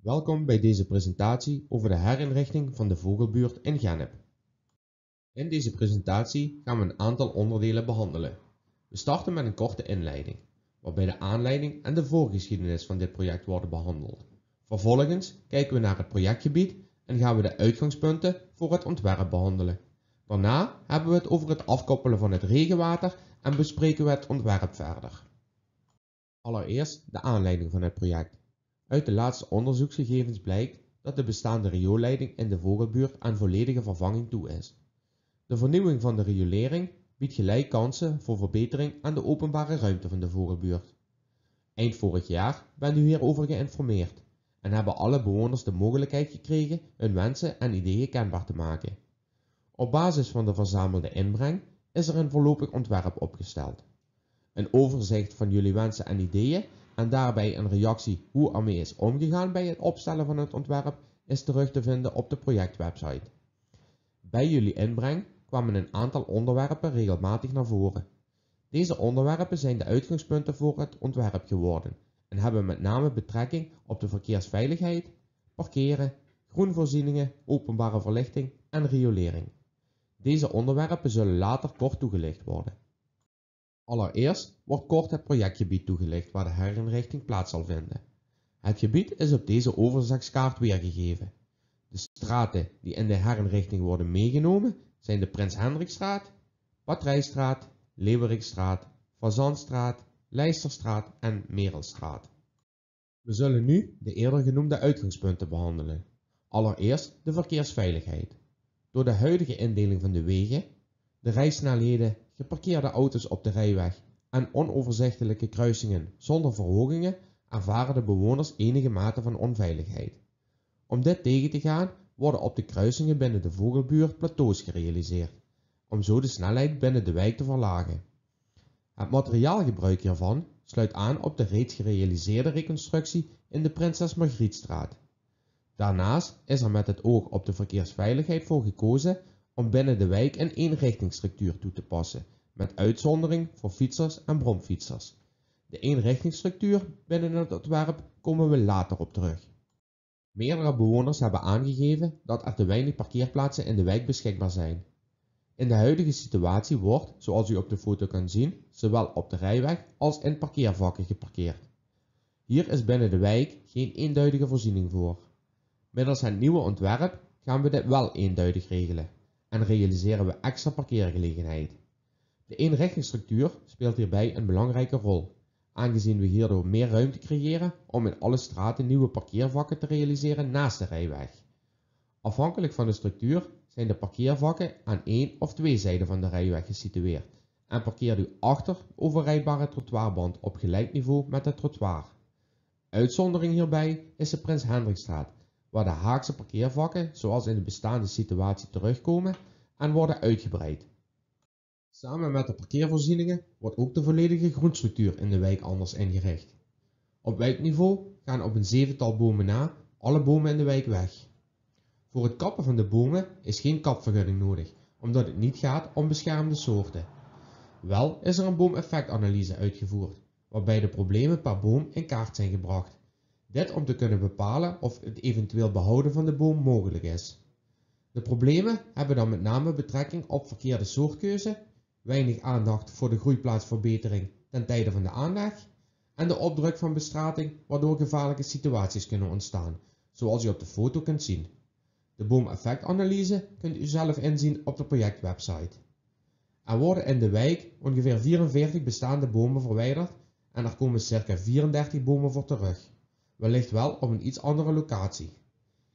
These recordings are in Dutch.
Welkom bij deze presentatie over de herinrichting van de vogelbuurt in Gennep. In deze presentatie gaan we een aantal onderdelen behandelen. We starten met een korte inleiding, waarbij de aanleiding en de voorgeschiedenis van dit project worden behandeld. Vervolgens kijken we naar het projectgebied en gaan we de uitgangspunten voor het ontwerp behandelen. Daarna hebben we het over het afkoppelen van het regenwater en bespreken we het ontwerp verder. Allereerst de aanleiding van het project. Uit de laatste onderzoeksgegevens blijkt dat de bestaande rioolleiding in de Vogelbuurt aan volledige vervanging toe is. De vernieuwing van de riolering biedt gelijk kansen voor verbetering aan de openbare ruimte van de Vogelbuurt. Eind vorig jaar bent u hierover geïnformeerd en hebben alle bewoners de mogelijkheid gekregen hun wensen en ideeën kenbaar te maken. Op basis van de verzamelde inbreng is er een voorlopig ontwerp opgesteld een overzicht van jullie wensen en ideeën en daarbij een reactie hoe ermee is omgegaan bij het opstellen van het ontwerp is terug te vinden op de projectwebsite. Bij jullie inbreng kwamen een aantal onderwerpen regelmatig naar voren. Deze onderwerpen zijn de uitgangspunten voor het ontwerp geworden en hebben met name betrekking op de verkeersveiligheid, parkeren, groenvoorzieningen, openbare verlichting en riolering. Deze onderwerpen zullen later kort toegelicht worden. Allereerst wordt kort het projectgebied toegelicht waar de herinrichting plaats zal vinden. Het gebied is op deze overzichtskaart weergegeven. De straten die in de herinrichting worden meegenomen zijn de Prins Hendrikstraat, Patrijstraat, Leeuwerikstraat, Fazanstraat, Leisterstraat en Merelstraat. We zullen nu de eerder genoemde uitgangspunten behandelen. Allereerst de verkeersveiligheid. Door de huidige indeling van de wegen, de rijsnelheden Geparkeerde auto's op de rijweg en onoverzichtelijke kruisingen zonder verhogingen ervaren de bewoners enige mate van onveiligheid. Om dit tegen te gaan worden op de kruisingen binnen de vogelbuurt plateaus gerealiseerd, om zo de snelheid binnen de wijk te verlagen. Het materiaalgebruik hiervan sluit aan op de reeds gerealiseerde reconstructie in de Prinses Margrietstraat. Daarnaast is er met het oog op de verkeersveiligheid voor gekozen om binnen de wijk een eenrichtingsstructuur toe te passen, met uitzondering voor fietsers en bromfietsers. De eenrichtingsstructuur binnen het ontwerp komen we later op terug. Meerdere bewoners hebben aangegeven dat er te weinig parkeerplaatsen in de wijk beschikbaar zijn. In de huidige situatie wordt, zoals u op de foto kan zien, zowel op de rijweg als in parkeervakken geparkeerd. Hier is binnen de wijk geen eenduidige voorziening voor. Middels het nieuwe ontwerp gaan we dit wel eenduidig regelen en realiseren we extra parkeergelegenheid. De eenrichtingsstructuur speelt hierbij een belangrijke rol, aangezien we hierdoor meer ruimte creëren om in alle straten nieuwe parkeervakken te realiseren naast de rijweg. Afhankelijk van de structuur zijn de parkeervakken aan één of twee zijden van de rijweg gesitueerd en parkeert u achter de overrijdbare trottoirband op gelijk niveau met het trottoir. Uitzondering hierbij is de Prins Hendrikstraat waar de haakse parkeervakken zoals in de bestaande situatie terugkomen en worden uitgebreid. Samen met de parkeervoorzieningen wordt ook de volledige groenstructuur in de wijk anders ingericht. Op wijkniveau gaan op een zevental bomen na alle bomen in de wijk weg. Voor het kappen van de bomen is geen kapvergunning nodig, omdat het niet gaat om beschermde soorten. Wel is er een boomeffectanalyse uitgevoerd, waarbij de problemen per boom in kaart zijn gebracht. Dit om te kunnen bepalen of het eventueel behouden van de boom mogelijk is. De problemen hebben dan met name betrekking op verkeerde soortkeuze, weinig aandacht voor de groeiplaatsverbetering ten tijde van de aanleg en de opdruk van bestrating waardoor gevaarlijke situaties kunnen ontstaan, zoals u op de foto kunt zien. De boomeffectanalyse kunt u zelf inzien op de projectwebsite. Er worden in de wijk ongeveer 44 bestaande bomen verwijderd en er komen circa 34 bomen voor terug wellicht wel op een iets andere locatie.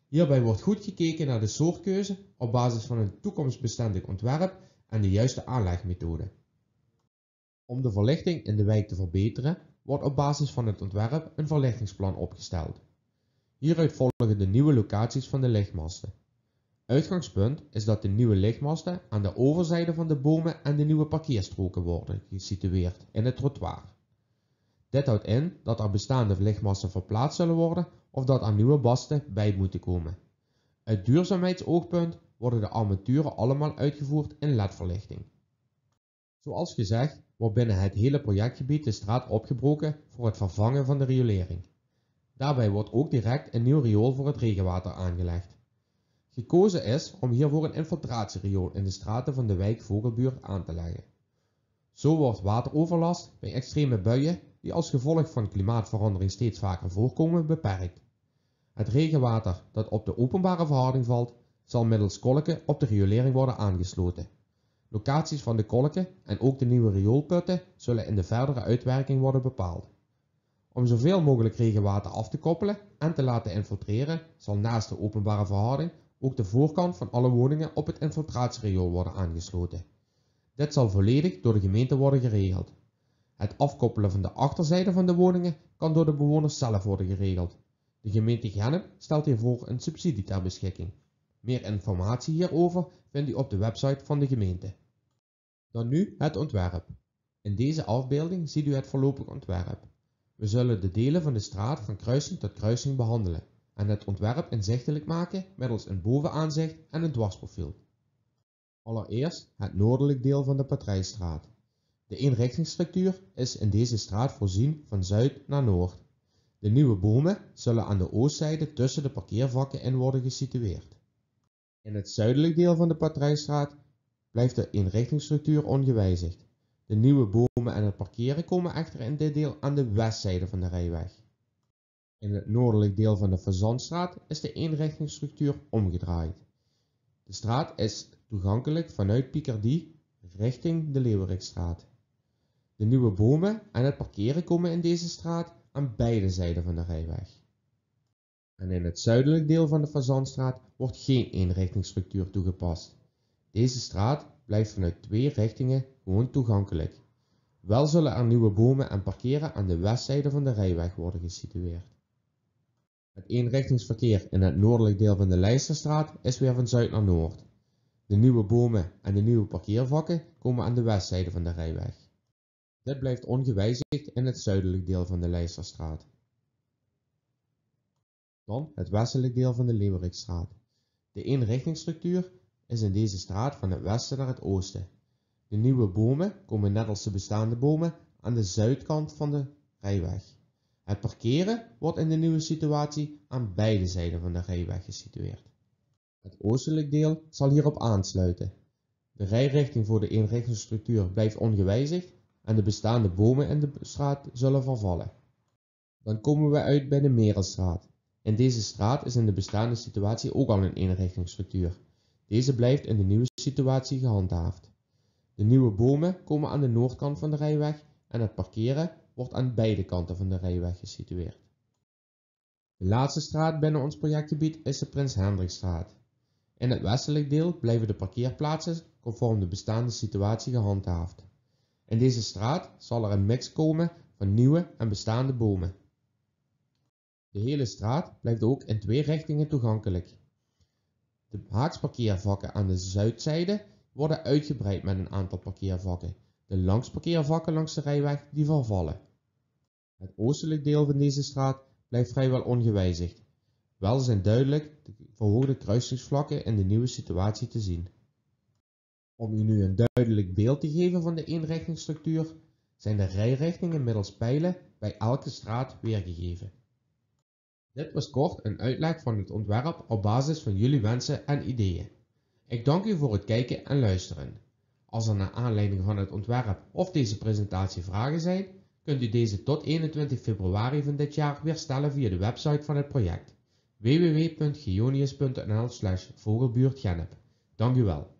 Hierbij wordt goed gekeken naar de soortkeuze op basis van een toekomstbestendig ontwerp en de juiste aanlegmethode. Om de verlichting in de wijk te verbeteren, wordt op basis van het ontwerp een verlichtingsplan opgesteld. Hieruit volgen de nieuwe locaties van de lichtmasten. Uitgangspunt is dat de nieuwe lichtmasten aan de overzijde van de bomen en de nieuwe parkeerstroken worden gesitueerd in het trottoir. Dit houdt in dat er bestaande lichtmassen verplaatst zullen worden of dat er nieuwe basten bij moeten komen. Uit duurzaamheidsoogpunt worden de armaturen allemaal uitgevoerd in ledverlichting. Zoals gezegd wordt binnen het hele projectgebied de straat opgebroken voor het vervangen van de riolering. Daarbij wordt ook direct een nieuw riool voor het regenwater aangelegd. Gekozen is om hiervoor een infiltratieriool in de straten van de wijk Vogelbuurt aan te leggen. Zo wordt wateroverlast bij extreme buien die als gevolg van klimaatverandering steeds vaker voorkomen, beperkt. Het regenwater dat op de openbare verharding valt, zal middels kolken op de riolering worden aangesloten. Locaties van de kolken en ook de nieuwe rioolputten zullen in de verdere uitwerking worden bepaald. Om zoveel mogelijk regenwater af te koppelen en te laten infiltreren, zal naast de openbare verharding ook de voorkant van alle woningen op het infiltratieriool worden aangesloten. Dit zal volledig door de gemeente worden geregeld. Het afkoppelen van de achterzijde van de woningen kan door de bewoners zelf worden geregeld. De gemeente Gennep stelt hiervoor een subsidie ter beschikking. Meer informatie hierover vindt u op de website van de gemeente. Dan nu het ontwerp. In deze afbeelding ziet u het voorlopig ontwerp. We zullen de delen van de straat van kruising tot kruising behandelen en het ontwerp inzichtelijk maken middels een bovenaanzicht en een dwarsprofiel. Allereerst het noordelijk deel van de Patrijstraat. De eenrichtingsstructuur is in deze straat voorzien van zuid naar noord. De nieuwe bomen zullen aan de oostzijde tussen de parkeervakken in worden gesitueerd. In het zuidelijk deel van de Patrijstraat blijft de inrichtingsstructuur ongewijzigd. De nieuwe bomen en het parkeren komen echter in dit deel aan de westzijde van de rijweg. In het noordelijk deel van de Fazantstraat is de eenrichtingsstructuur omgedraaid. De straat is toegankelijk vanuit Picardie richting de Leeuwerikstraat. De nieuwe bomen en het parkeren komen in deze straat aan beide zijden van de rijweg. En in het zuidelijk deel van de Fazanstraat wordt geen eenrichtingsstructuur toegepast. Deze straat blijft vanuit twee richtingen gewoon toegankelijk. Wel zullen er nieuwe bomen en parkeren aan de westzijde van de rijweg worden gesitueerd. Het eenrichtingsverkeer in het noordelijk deel van de Leisterstraat is weer van zuid naar noord. De nieuwe bomen en de nieuwe parkeervakken komen aan de westzijde van de rijweg. Dit blijft ongewijzigd in het zuidelijk deel van de Leysterstraat. Dan het westelijk deel van de Leeuwerikstraat. De eenrichtingsstructuur is in deze straat van het westen naar het oosten. De nieuwe bomen komen net als de bestaande bomen aan de zuidkant van de rijweg. Het parkeren wordt in de nieuwe situatie aan beide zijden van de rijweg gesitueerd. Het oostelijk deel zal hierop aansluiten. De rijrichting voor de inrichtingsstructuur blijft ongewijzigd en de bestaande bomen in de straat zullen vervallen. Dan komen we uit bij de Merelstraat. In deze straat is in de bestaande situatie ook al een eenrichtingsstructuur. Deze blijft in de nieuwe situatie gehandhaafd. De nieuwe bomen komen aan de noordkant van de rijweg en het parkeren wordt aan beide kanten van de rijweg gesitueerd. De laatste straat binnen ons projectgebied is de Prins Hendrikstraat. In het westelijk deel blijven de parkeerplaatsen conform de bestaande situatie gehandhaafd. In deze straat zal er een mix komen van nieuwe en bestaande bomen. De hele straat blijft ook in twee richtingen toegankelijk. De haaksparkeervakken aan de zuidzijde worden uitgebreid met een aantal parkeervakken. De langsparkeervakken langs de rijweg die vervallen. Het oostelijk deel van deze straat blijft vrijwel ongewijzigd. Wel zijn duidelijk de verhoogde kruisingsvlakken in de nieuwe situatie te zien. Om u nu een duidelijk beeld te geven van de eenrichtingsstructuur zijn de rijrichtingen middels pijlen bij elke straat weergegeven. Dit was kort een uitleg van het ontwerp op basis van jullie wensen en ideeën. Ik dank u voor het kijken en luisteren. Als er naar aanleiding van het ontwerp of deze presentatie vragen zijn, kunt u deze tot 21 februari van dit jaar weer stellen via de website van het project www.geonius.nl slash vogelbuurtgennep. Dank u wel.